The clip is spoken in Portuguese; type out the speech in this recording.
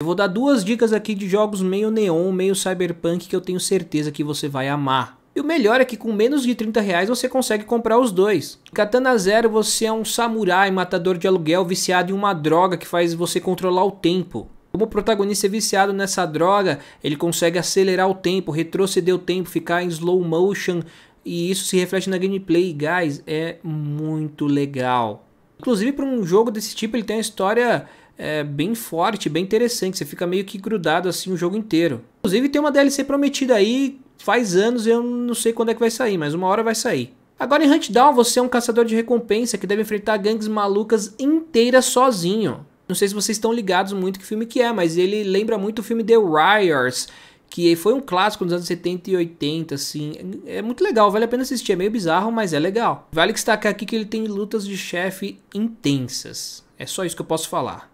Eu vou dar duas dicas aqui de jogos meio neon, meio cyberpunk que eu tenho certeza que você vai amar. E o melhor é que com menos de 30 reais você consegue comprar os dois. Em Katana Zero você é um samurai matador de aluguel viciado em uma droga que faz você controlar o tempo. Como o protagonista é viciado nessa droga, ele consegue acelerar o tempo, retroceder o tempo, ficar em slow motion e isso se reflete na gameplay, guys, é muito legal. Inclusive para um jogo desse tipo ele tem uma história é, bem forte, bem interessante. Você fica meio que grudado assim o jogo inteiro. Inclusive tem uma DLC prometida aí, faz anos eu não sei quando é que vai sair, mas uma hora vai sair. Agora em Huntdown você é um caçador de recompensa que deve enfrentar gangues malucas inteiras sozinho. Não sei se vocês estão ligados muito que filme que é, mas ele lembra muito o filme The Wires, que foi um clássico dos anos 70 e 80, assim. É muito legal, vale a pena assistir. É meio bizarro, mas é legal. Vale destacar aqui que ele tem lutas de chefe intensas. É só isso que eu posso falar.